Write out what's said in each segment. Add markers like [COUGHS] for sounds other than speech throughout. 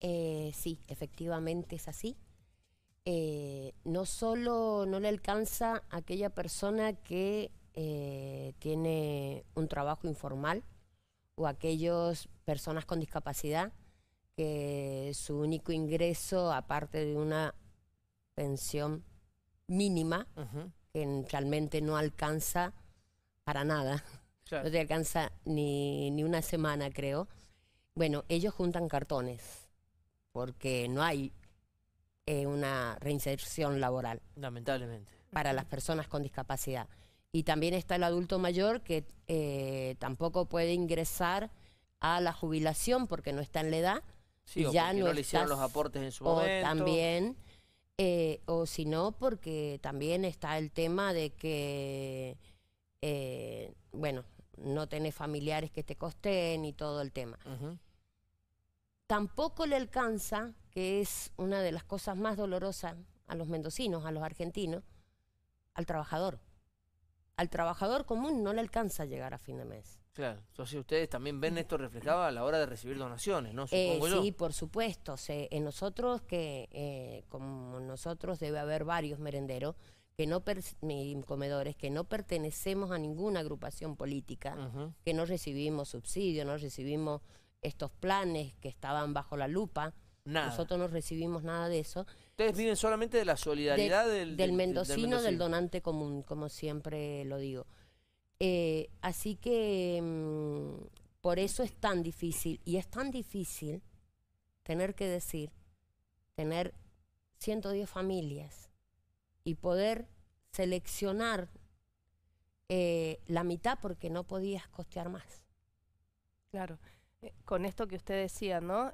Eh, sí, efectivamente es así. Eh, no solo no le alcanza a aquella persona que eh, tiene un trabajo informal o aquellas personas con discapacidad que su único ingreso, aparte de una pensión mínima, que realmente no alcanza para nada, no te alcanza ni, ni una semana, creo. Bueno, ellos juntan cartones porque no hay eh, una reinserción laboral. Lamentablemente. Para las personas con discapacidad. Y también está el adulto mayor que eh, tampoco puede ingresar a la jubilación porque no está en la edad. Sí, ya no, le hicieron los aportes en su o También, eh, o si no, porque también está el tema de que, bueno, no tenés familiares que te costen y todo el tema. Tampoco le alcanza, que es una de las cosas más dolorosas a los mendocinos, a los argentinos, al trabajador. Al trabajador común no le alcanza llegar a fin de mes. Claro, entonces ustedes también ven esto reflejado a la hora de recibir donaciones, ¿no? Eh, sí, por supuesto. en nosotros, que eh, como nosotros debe haber varios merenderos, que no comedores que no pertenecemos a ninguna agrupación política, que no recibimos subsidio, no recibimos estos planes que estaban bajo la lupa. Nosotros no recibimos nada de eso. Ustedes vienen solamente de la solidaridad del, del, del, mendocino, del, donante común, como siempre lo digo. Eh, así que mm, por eso es tan difícil, y es tan difícil tener que decir, tener 110 familias y poder seleccionar eh, la mitad porque no podías costear más. Claro. Eh, con esto que usted decía, ¿no?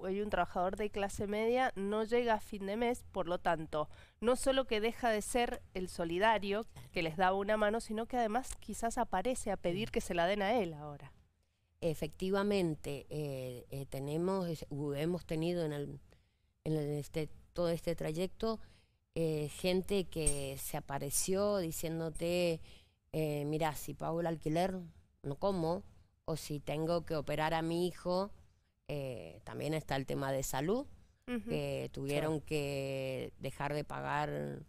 hoy eh, un trabajador de clase media no llega a fin de mes, por lo tanto, no solo que deja de ser el solidario que les daba una mano, sino que además quizás aparece a pedir que se la den a él ahora. Efectivamente, eh, tenemos, hemos tenido en, este, todo este trayecto gente que se apareció diciéndote, mira, si pago el alquiler, no como, o si tengo que operar a mi hijo, eh, también está el tema de salud, que tuvieron que dejar de pagar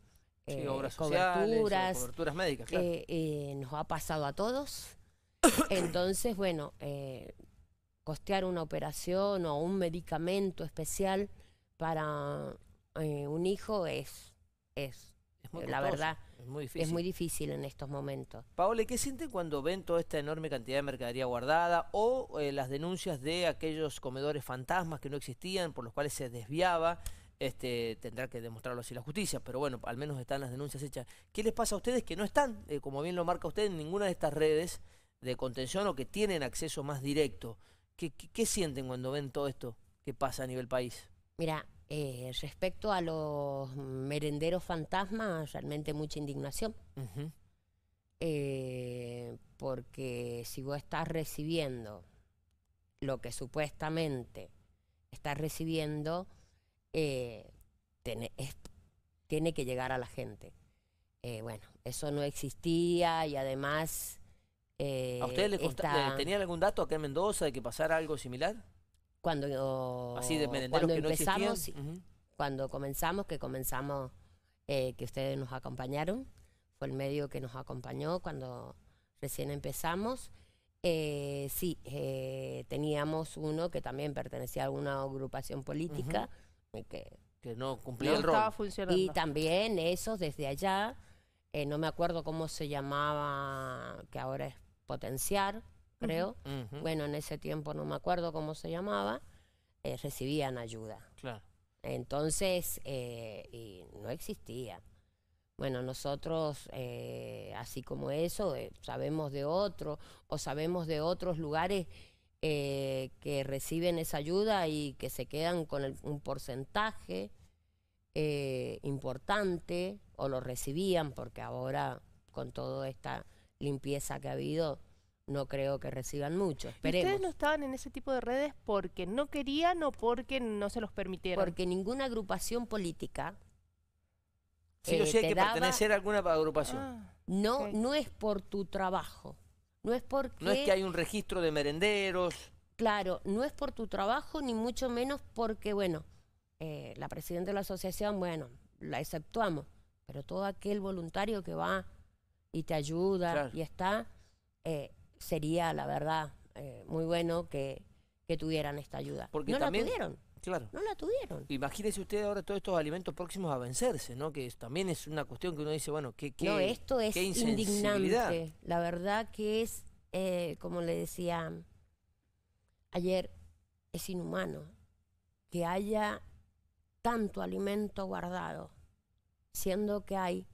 eh, coberturas, médicas. Eh, nos ha pasado a todos. [COUGHS] Entonces, bueno, costear una operación o un medicamento especial para un hijo es, es, la verdad, es muy difícil. Es muy difícil en estos momentos. Paola, ¿qué sienten cuando ven toda esta enorme cantidad de mercadería guardada o eh, las denuncias de aquellos comedores fantasmas que no existían, por los cuales se desviaba? Este, tendrá que demostrarlo así la justicia, pero bueno, al menos están las denuncias hechas. ¿Qué les pasa a ustedes que no están, eh, como bien lo marca usted, en ninguna de estas redes de contención o que tienen acceso más directo? ¿Qué, qué, qué sienten cuando ven todo esto que pasa a nivel país? Mira, eh, respecto a los merenderos fantasmas, realmente mucha indignación. Eh, porque si vos estás recibiendo lo que supuestamente estás recibiendo, eh, tiene, que llegar a la gente. bueno, eso no existía y además... ¿A ustedes tenían algún dato acá en Mendoza de que pasara algo similar? cuando, Así de cuando que empezamos, cuando comenzamos, que comenzamos, eh, que ustedes nos acompañaron, fue el medio que nos acompañó cuando recién empezamos. Eh, sí, eh, teníamos uno que también pertenecía a una agrupación política que, que, no cumplía el rol. Y también eso desde allá, no me acuerdo cómo se llamaba, que ahora es potenciar, creo. Bueno, en ese tiempo no me acuerdo cómo se llamaba, eh, recibían ayuda. Entonces, eh, no existía. Bueno, nosotros, eh, así como eso, sabemos de otros o sabemos de otros lugares que reciben esa ayuda y que se quedan con un porcentaje importante o lo recibían porque ahora con toda esta limpieza que ha habido, no creo que reciban mucho. Esperemos. ¿Ustedes no estaban en ese tipo de redes porque no querían o porque no se los permitieron? Porque ninguna agrupación política. Sí eh, o hay que pertenecer a alguna agrupación. Ah, no, no es por tu trabajo. No es porque. No es que hay un registro de merenderos. Claro, no es por tu trabajo, ni mucho menos porque, bueno, eh, la presidenta de la asociación, bueno, la exceptuamos, pero todo aquel voluntario que va y te ayuda y está, eh, sería, la verdad, eh, muy bueno que, que, tuvieran esta ayuda. Porque no la tuvieron. Claro. No la tuvieron. Imagínese usted ahora todos estos alimentos próximos a vencerse, ¿no? Que también es una cuestión que uno dice, bueno, ¿qué, es indignante. La verdad que es, eh, como le decía ayer, es inhumano que haya tanto alimento guardado, siendo que hay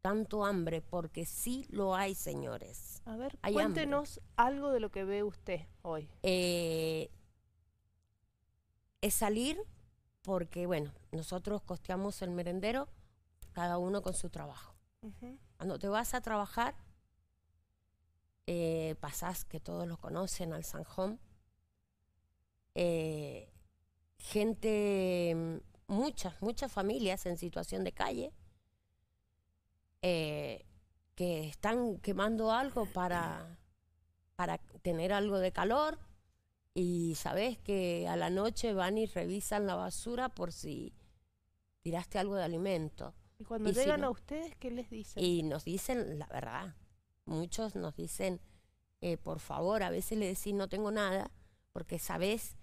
tanto hambre, porque sí lo hay, señores a ver, cuéntenos algo de lo que ve usted hoy. Eh, es salir porque, bueno, nosotros costeamos el merendero, cada uno con su trabajo. Cuando te vas a trabajar, eh, pasás, que todos lo conocen, al Sanjón. Eh, gente, mm, muchas, muchas familias en situación de calle. Eh, que están quemando algo para, para tener algo de calor y sabes que a la noche van y revisan la basura por si tiraste algo de alimento. Y cuando llegan a ustedes, ¿qué les dicen? Y nos dicen la verdad. Muchos nos dicen, eh, por favor, a veces le decís no tengo nada, porque sabes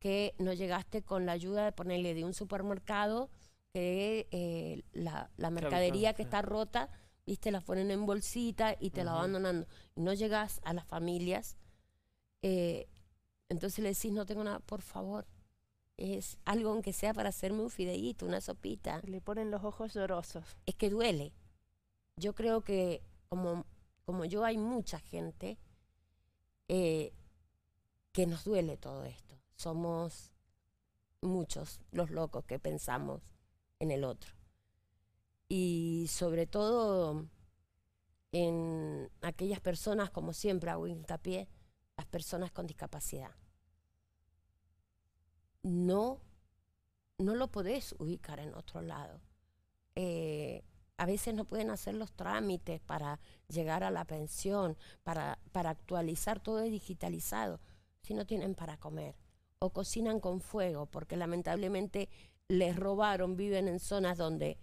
que no llegaste con la ayuda de ponerle de un supermercado que eh, la, mercadería que está rota viste, la ponen en bolsita y te la van Y no llegas a las familias, eh, entonces le decís, no tengo nada, por favor. Es algo aunque sea para hacerme un fideíto, una sopita. Le ponen los ojos llorosos. Es que duele. Yo creo que como, como yo hay mucha gente eh, que nos duele todo esto. Somos muchos los locos que pensamos en el otro y sobre todo en aquellas personas, como siempre hago hincapié, las personas con discapacidad. No, no lo podés ubicar en otro lado. Eh, a veces no pueden hacer los trámites para llegar a la pensión, para, para actualizar, todo es digitalizado, si no tienen para comer. O cocinan con fuego, porque lamentablemente les robaron, viven en zonas donde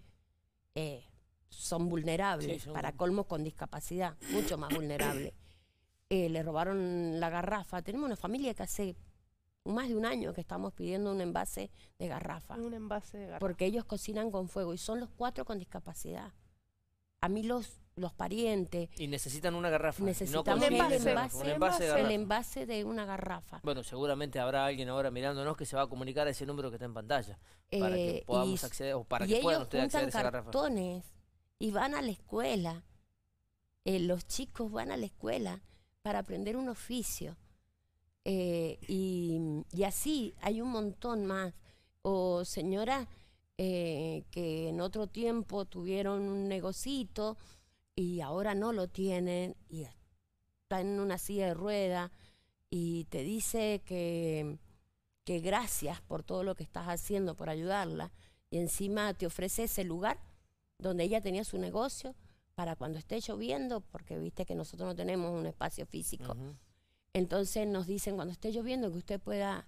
eh, son vulnerables, para colmo con discapacidad, mucho más vulnerable [COUGHS] eh, le robaron la garrafa. Tenemos una familia que hace más de un año que estamos pidiendo un envase de garrafa. Un envase de garrafa. Porque ellos cocinan con fuego y son los cuatro con discapacidad. A mí los los parientes. Y necesitan una garrafa. Necesitamos el, envase, de una garrafa. Bueno, seguramente habrá alguien ahora mirándonos que se va a comunicar a ese número que está en pantalla. para que eh, podamos acceder, o para que puedan ustedes acceder a esa garrafa. y van a la escuela. Eh, los chicos van a la escuela para aprender un oficio. Eh, y, así hay un montón más. O señoras que en otro tiempo tuvieron un negocito y ahora no lo tienen y está en una silla de rueda y te dice que, que gracias por todo lo que estás haciendo, por ayudarla, y encima te ofrece ese lugar donde ella tenía su negocio para cuando esté lloviendo, porque viste que nosotros no tenemos un espacio físico. Entonces nos dicen cuando esté lloviendo que usted pueda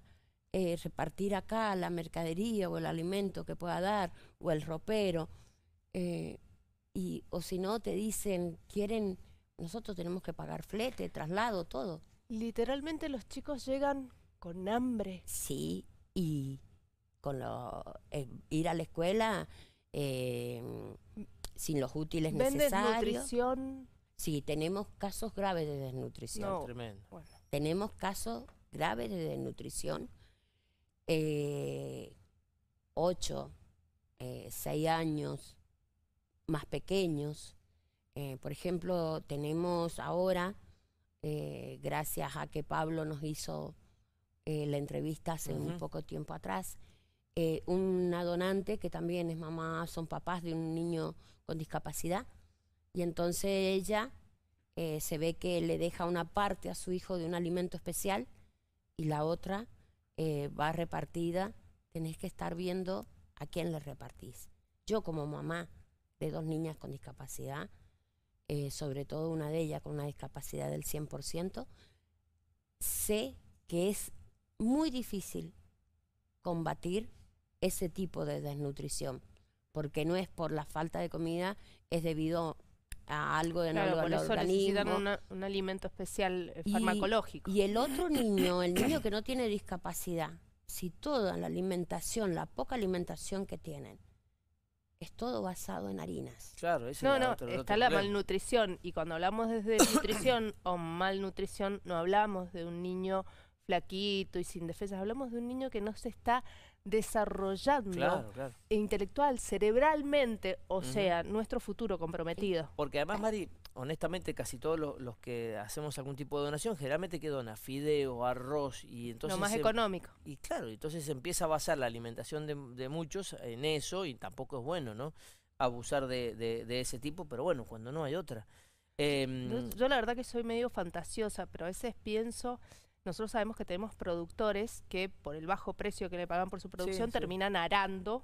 eh, repartir acá la mercadería o el alimento que pueda dar o el ropero. Eh, y o si no te dicen, quieren, nosotros tenemos que pagar flete, traslado, todo. Literalmente los chicos llegan con hambre. Sí, y con lo, eh, ir a la escuela em, sin los útiles necesarios. Desnutrición. Sí, tenemos casos graves de desnutrición. Tremendo. Tenemos casos graves de desnutrición. Eh, ocho, eh, seis años, más pequeños. Eh, por ejemplo, tenemos ahora, eh, gracias a que Pablo nos hizo eh, la entrevista hace un poco tiempo atrás, una donante que también es mamá, son papás de un niño con discapacidad. Y entonces ella se ve que le deja una parte a su hijo de un alimento especial y la otra va repartida. Tenés que estar viendo a quién le repartís. Yo como mamá de dos niñas con discapacidad, eh, sobre todo una de ellas con una discapacidad del 100%, sé que es muy difícil combatir ese tipo de desnutrición, porque no es por la falta de comida, es debido a algo de claro, no un alimento especial eh, farmacológico. Y el otro [COUGHS] niño, el niño que no tiene discapacidad, si toda la alimentación, la poca alimentación que tienen, es todo basado en harinas. Claro, eso No, no, está la malnutrición y cuando hablamos desde [COUGHS] nutrición o malnutrición no hablamos de un niño flaquito y sin defensas, hablamos de un niño que no se está desarrollando intelectual, cerebralmente, o sea, nuestro futuro comprometido. Porque además, Mari, honestamente casi todos los, que hacemos algún tipo de donación, generalmente que dona fideo, arroz y entonces... Lo más económico. Y claro, entonces se empieza a basar la alimentación de, muchos en eso y tampoco es bueno, ¿no? Abusar de, de, ese tipo, pero bueno, cuando no hay otra. Em, yo, la verdad que soy medio fantasiosa, pero a veces pienso... Nosotros sabemos que tenemos productores que por el bajo precio que le pagan por su producción terminan arando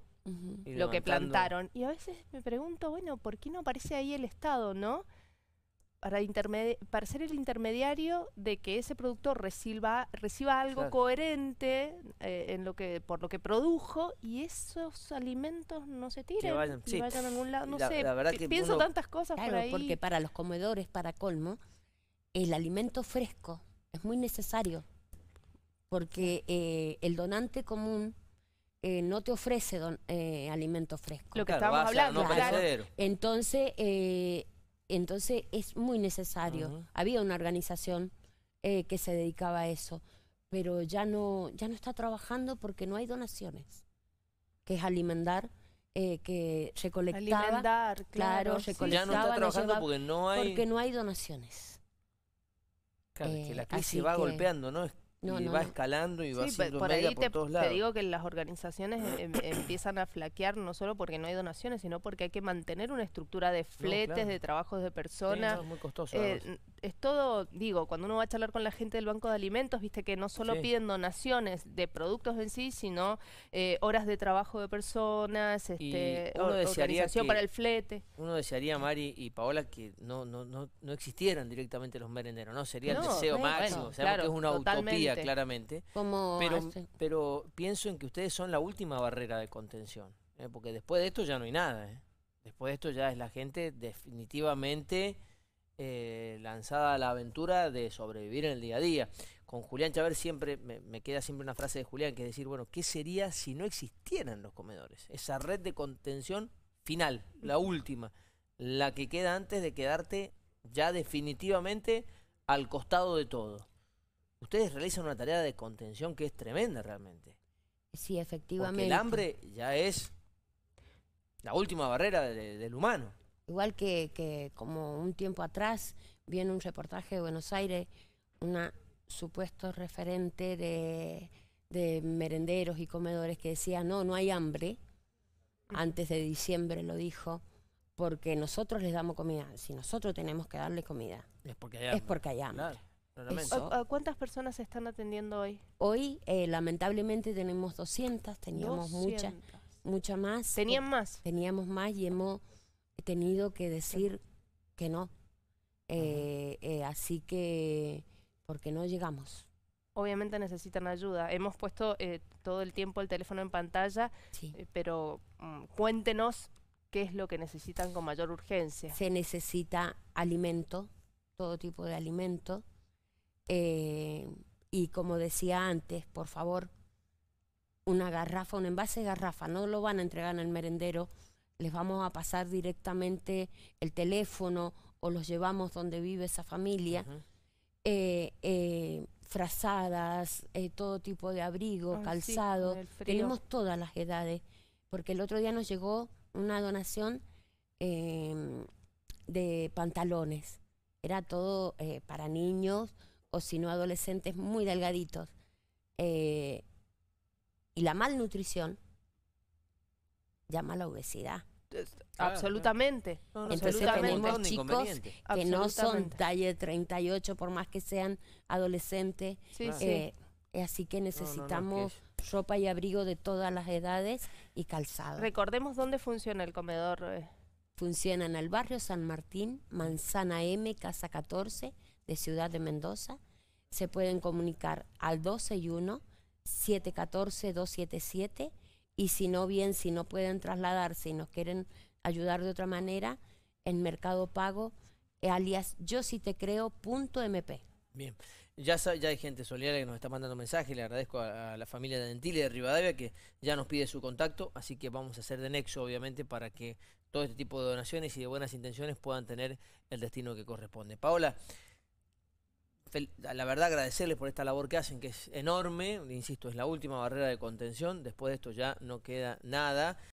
lo que plantaron. Y a veces me pregunto, bueno, ¿por qué no aparece ahí el Estado, no? para, ser el intermediario de que ese productor reciba, reciba algo coherente eh, en lo que, por lo que produjo y esos alimentos no se tiren y vayan a ningún lado. No sé, pienso tantas cosas por ahí. porque para los comedores, para colmo, el alimento fresco es muy necesario porque eh, el donante común eh, no te ofrece alimento fresco. Lo que estábamos hablando. Entonces, eh, entonces es muy necesario. Había una organización eh, que se dedicaba a eso, pero ya no, ya no está trabajando porque no hay donaciones, que es alimentar. Eh, que recolectaba, alimentar, claro, ya no está trabajando porque no hay porque no hay donaciones. Claro, que la eh, crisis va golpeando, ¿no? Es y va escalando y va haciendo media por te, todos lados. Te digo que las organizaciones em, em, empiezan a flaquear no solo porque no hay donaciones, sino porque hay que mantener una estructura de fletes, de trabajos de personas. es muy costoso. Eh, es todo, digo, cuando uno va a charlar con la gente del Banco de Alimentos, viste que no solo piden donaciones de productos en sí, sino eh, horas de trabajo de personas, este, organización para el flete. Uno desearía, Mari y Paola, que no, no, no, existieran directamente los merenderos, ¿no? Sería el deseo máximo, o sea claro, es una utopía claramente. pero, pienso en que ustedes son la última barrera de contención, ¿eh? porque después de esto ya no hay nada. ¿eh? Después de esto ya es la gente definitivamente eh, lanzada a la aventura de sobrevivir en el día a día. Con Julián Chávez siempre me, me, queda siempre una frase de Julián que es decir, bueno, ¿qué sería si no existieran los comedores? Esa red de contención final, la última, la que queda antes de quedarte ya definitivamente al costado de todo ustedes realizan una tarea de contención que es tremenda realmente. Sí, efectivamente. Porque el hambre ya es la última barrera del humano. Igual que, como un tiempo atrás, viene un reportaje de Buenos Aires, una supuesto referente de, merenderos y comedores que decía, no, no hay hambre, antes de diciembre lo dijo, porque nosotros les damos comida. Si nosotros tenemos que darle comida, es porque hay hambre. Es porque hay hambre cuántas personas están atendiendo hoy? Hoy, eh, lamentablemente, tenemos 200, teníamos muchas más. ¿Tenían más? Teníamos más y hemos tenido que decir que no. Eh, eh, así que, porque no llegamos. Obviamente necesitan ayuda. Hemos puesto todo el tiempo el teléfono en pantalla, pero mm, cuéntenos qué es lo que necesitan con mayor urgencia. Se necesita alimento, todo tipo de alimento. Eh, y como decía antes, por favor, una garrafa, un envase de garrafa, no lo van a entregar en el merendero, les vamos a pasar directamente el teléfono o los llevamos donde vive esa familia. Eh, eh, frazadas, todo tipo de abrigo, calzado, tenemos todas las edades, porque el otro día nos llegó una donación de pantalones, era todo para niños, o si no adolescentes muy delgaditos, eh, y la malnutrición llama a la obesidad. Ah, ah. Absolutamente. Entonces tenemos chicos que no son talle 38 por más que sean adolescentes. Eh, eh, así que necesitamos ropa y abrigo de todas las edades y calzado. Recordemos dónde funciona el comedor. Funciona en el barrio San Martín, Manzana M, Casa 14 de Ciudad de Mendoza. Se pueden comunicar al 121 714 277 y si no bien, si no pueden trasladarse y nos quieren ayudar de otra manera, en Mercado Pago, eh, alias yo si te creo Bien, ya, ya hay gente solidaria que nos está mandando mensajes, le agradezco a, la familia de Dentile de Rivadavia que ya nos pide su contacto, así que vamos a hacer de nexo obviamente para que todo este tipo de donaciones y de buenas intenciones puedan tener el destino que corresponde. Paola, la verdad agradecerles por esta labor que hacen, que es enorme, insisto, es la última barrera de contención, después de esto ya no queda nada